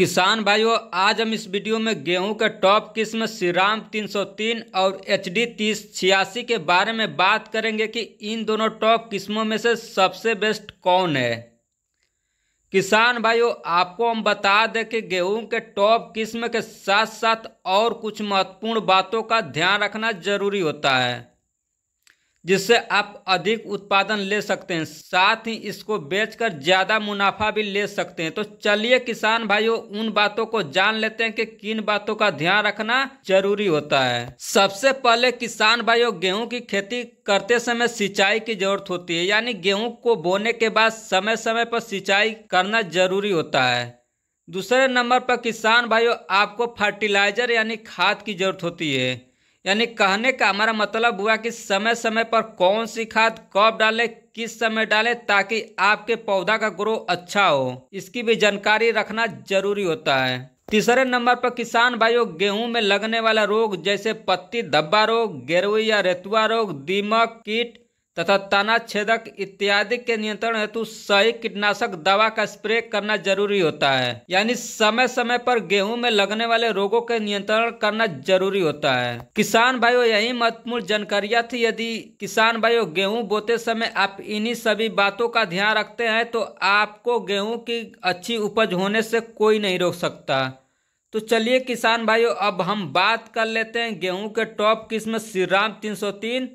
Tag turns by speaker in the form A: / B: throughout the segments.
A: किसान भाइयों आज हम इस वीडियो में गेहूं के टॉप किस्म श्रीराम 303 और एच डी तीस छियासी के बारे में बात करेंगे कि इन दोनों टॉप किस्मों में से सबसे बेस्ट कौन है किसान भाइयों आपको हम बता दें कि गेहूं के टॉप किस्म के साथ साथ और कुछ महत्वपूर्ण बातों का ध्यान रखना जरूरी होता है जिससे आप अधिक उत्पादन ले सकते हैं साथ ही इसको बेचकर ज़्यादा मुनाफा भी ले सकते हैं तो चलिए किसान भाइयों उन बातों को जान लेते हैं कि किन बातों का ध्यान रखना जरूरी होता है सबसे पहले किसान भाइयों गेहूं की खेती करते समय सिंचाई की जरूरत होती है यानी गेहूं को बोने के बाद समय समय पर सिंचाई करना जरूरी होता है दूसरे नंबर पर किसान भाइयों आपको फर्टिलाइजर यानी खाद की जरूरत होती है यानी कहने का हमारा मतलब हुआ कि समय समय पर कौन सी खाद कब डालें किस समय डालें ताकि आपके पौधा का ग्रो अच्छा हो इसकी भी जानकारी रखना जरूरी होता है तीसरे नंबर पर किसान भाइयों गेहूं में लगने वाला रोग जैसे पत्ती धब्बा रोग गेरुई या रेतुआ रोग दीमक कीट तथा तना छेदक इत्यादि के नियंत्रण हेतु सही कीटनाशक दवा का स्प्रे करना जरूरी होता है यानी समय समय पर गेहूं में लगने वाले रोगों के नियंत्रण करना जरूरी होता है किसान भाइयों यही महत्वपूर्ण जानकारियां थी यदि किसान भाइयों गेहूं बोते समय आप इन्हीं सभी बातों का ध्यान रखते हैं तो आपको गेहूँ की अच्छी उपज होने से कोई नहीं रोक सकता तो चलिए किसान भाइयों अब हम बात कर लेते हैं गेहूँ के टॉप किस्म श्रीराम तीन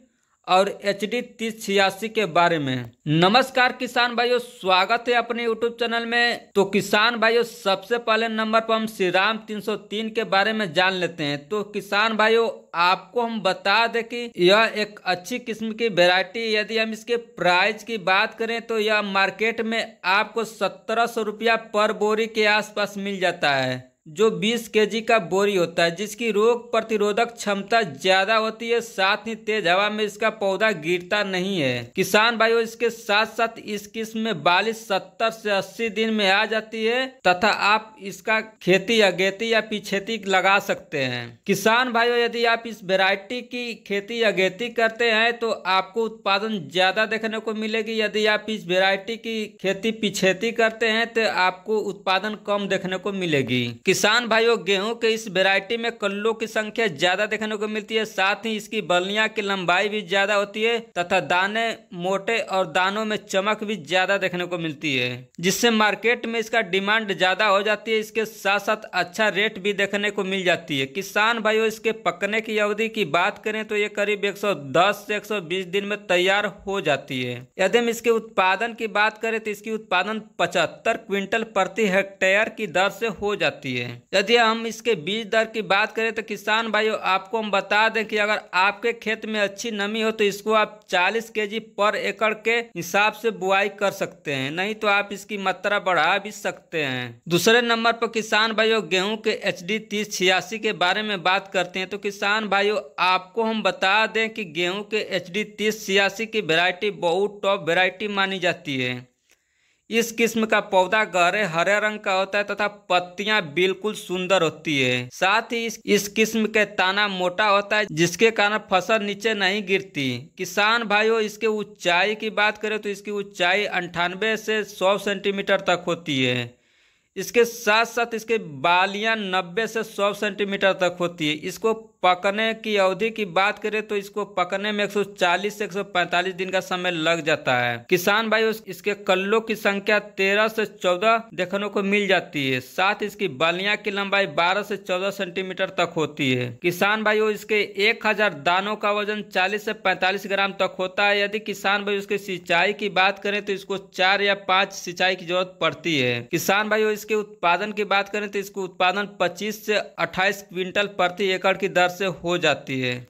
A: और एच डी तीस छियासी के बारे में नमस्कार किसान भाइयों स्वागत है अपने यूट्यूब चैनल में तो किसान भाइयों सबसे पहले नंबर पर हम श्री राम तीन सौ तीन के बारे में जान लेते हैं तो किसान भाइयों आपको हम बता दें कि यह एक अच्छी किस्म की वेरायटी यदि हम इसके प्राइस की बात करें तो यह मार्केट में आपको सत्रह सौ रुपया पर बोरी के आसपास मिल जाता है जो 20 केजी का बोरी होता है जिसकी रोग प्रतिरोधक क्षमता ज्यादा होती है साथ ही तेज हवा में इसका पौधा गिरता नहीं है किसान भाइयों इसके साथ साथ इस किस्म में बालिश सत्तर से अस्सी दिन में आ जाती है तथा आप इसका खेती अगेती या पिछेती लगा सकते हैं किसान भाइयों यदि आप इस वेरायटी की खेती अगेती करते हैं तो आपको उत्पादन ज्यादा देखने को मिलेगी यदि आप इस वेरायटी की खेती पिछेती करते हैं तो आपको उत्पादन कम देखने को मिलेगी किसान भाइयों गेहूं के इस वेरायटी में कल्लों की संख्या ज्यादा देखने को मिलती है साथ ही इसकी बलनिया की लंबाई भी ज्यादा होती है तथा दाने मोटे और दानों में चमक भी ज्यादा देखने को मिलती है जिससे मार्केट में इसका डिमांड ज्यादा हो जाती है इसके साथ साथ अच्छा रेट भी देखने को मिल जाती है किसान भाइयों इसके पकने की अवधि की बात करें तो ये करीब एक से 120 दिन में तैयार हो जाती है यदि हम इसके उत्पादन की बात करें तो इसकी उत्पादन पचहत्तर क्विंटल प्रति हेक्टेयर की दर से हो जाती है हैं यदि हम इसके बीज दर की बात करें तो किसान भाइयों आपको हम बता दें कि अगर आपके खेत में अच्छी नमी हो तो इसको आप 40 केजी पर एकड़ के हिसाब से बुआई कर सकते हैं नहीं तो आप इसकी मात्रा बढ़ा भी सकते हैं दूसरे नंबर पर किसान भाइयों गेहूं के एच डी तीस छियासी के बारे में बात करते हैं तो किसान भाइयों आपको हम बता दें कि गेहूं के एच डी तीस छियासी की वेरायटी बहुत टॉप वेरायटी मानी जाती है इस किस्म का पौधा गहरे हरे रंग का होता है तथा पत्तियां बिल्कुल सुंदर होती है साथ ही इस, इस किस्म के ताना मोटा होता है जिसके कारण फसल नीचे नहीं गिरती किसान भाइयों इसके ऊंचाई की बात करें तो इसकी ऊंचाई अंठानवे से सौ सेंटीमीटर तक होती है इसके साथ साथ इसके बालियां 90 से 100 सेंटीमीटर तक होती है इसको पकने की अवधि की बात करें तो इसको पकने में 140 से 145 दिन का समय लग जाता है किसान भाई इसके कल्लों की संख्या 13 से 14 देखने को मिल जाती है साथ इसकी बालियां की लंबाई 12 से 14 सेंटीमीटर तक होती है किसान भाई इसके 1000 दानों का वजन 40 से 45 ग्राम तक होता है यदि किसान भाई उसकी सिंचाई की बात करें तो इसको चार या पांच सिंचाई की जरूरत पड़ती है किसान भाई इसके उत्पादन की बात करें तो इसको उत्पादन 25 से 28 क्विंटल प्रति एकड़ की दर से हो जाती है